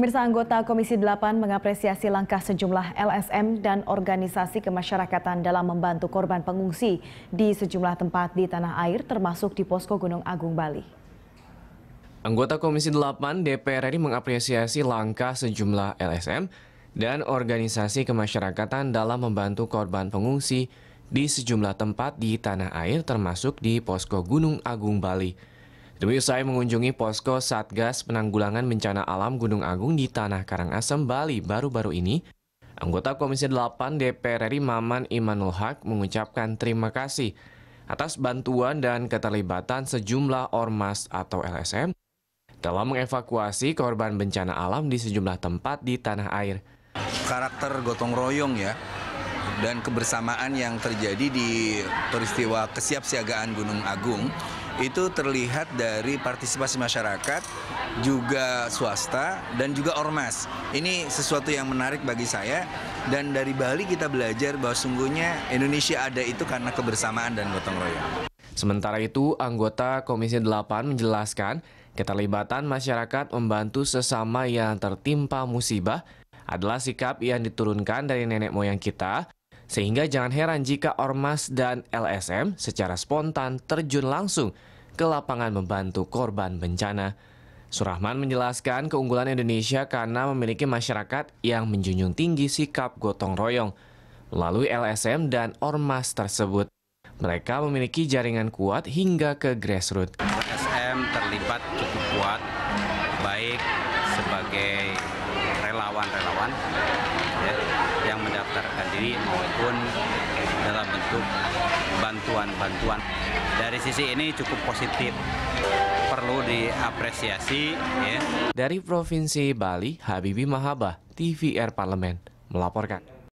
Pemirsa anggota Komisi 8 mengapresiasi langkah sejumlah LSM dan organisasi kemasyarakatan dalam membantu korban pengungsi di sejumlah tempat di tanah air termasuk di Posko Gunung Agung Bali. Anggota Komisi 8 DPR RI mengapresiasi langkah sejumlah LSM dan organisasi kemasyarakatan dalam membantu korban pengungsi di sejumlah tempat di tanah air termasuk di Posko Gunung Agung Bali. Demi usai mengunjungi posko Satgas Penanggulangan Bencana Alam Gunung Agung di Tanah Karangasem, Bali baru-baru ini, anggota Komisi 8 DPR RI Maman Imanul Haq mengucapkan terima kasih atas bantuan dan keterlibatan sejumlah ormas atau LSM dalam mengevakuasi korban bencana alam di sejumlah tempat di tanah air. Karakter gotong royong ya, dan kebersamaan yang terjadi di peristiwa kesiapsiagaan Gunung Agung itu terlihat dari partisipasi masyarakat, juga swasta dan juga ormas. Ini sesuatu yang menarik bagi saya dan dari Bali kita belajar bahwa sungguhnya Indonesia ada itu karena kebersamaan dan gotong royong. Sementara itu, anggota Komisi 8 menjelaskan keterlibatan masyarakat membantu sesama yang tertimpa musibah adalah sikap yang diturunkan dari nenek moyang kita sehingga jangan heran jika Ormas dan LSM secara spontan terjun langsung ke lapangan membantu korban bencana. Surahman menjelaskan keunggulan Indonesia karena memiliki masyarakat yang menjunjung tinggi sikap gotong royong melalui LSM dan ormas tersebut. Mereka memiliki jaringan kuat hingga ke grassroots. LSM terlibat cukup kuat, baik sebagai relawan-relawan, ya, melaftarkan diri maupun dalam bentuk bantuan-bantuan. Dari sisi ini cukup positif, perlu diapresiasi. Ya. Dari Provinsi Bali, Habibi Mahabah TVR Parlemen, melaporkan.